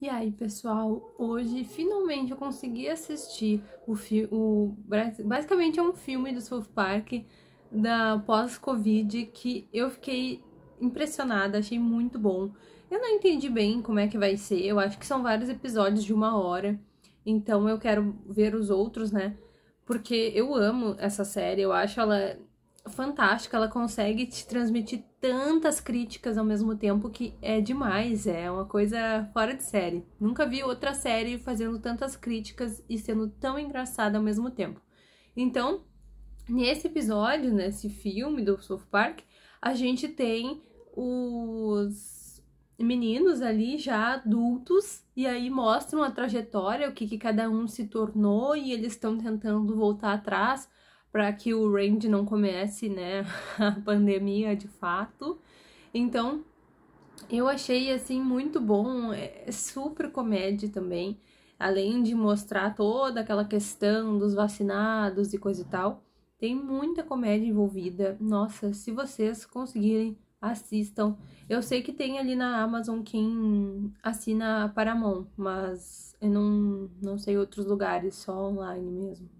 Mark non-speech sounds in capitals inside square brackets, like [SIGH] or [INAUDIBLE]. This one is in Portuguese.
E aí, pessoal, hoje finalmente eu consegui assistir o filme. Basicamente é um filme do South Park da pós-Covid que eu fiquei impressionada, achei muito bom. Eu não entendi bem como é que vai ser, eu acho que são vários episódios de uma hora, então eu quero ver os outros, né? Porque eu amo essa série, eu acho ela fantástica, ela consegue te transmitir tantas críticas ao mesmo tempo que é demais, é uma coisa fora de série. Nunca vi outra série fazendo tantas críticas e sendo tão engraçada ao mesmo tempo. Então, nesse episódio, nesse filme do South Park, a gente tem os meninos ali já adultos e aí mostram a trajetória, o que, que cada um se tornou e eles estão tentando voltar atrás para que o Randy não comece, né, [LAUGHS] a pandemia de fato. Então, eu achei assim muito bom, é, é super comédia também, além de mostrar toda aquela questão dos vacinados e coisa e tal. Tem muita comédia envolvida. Nossa, se vocês conseguirem, assistam. Eu sei que tem ali na Amazon quem assina a Paramount, mas eu não, não sei outros lugares, só online mesmo.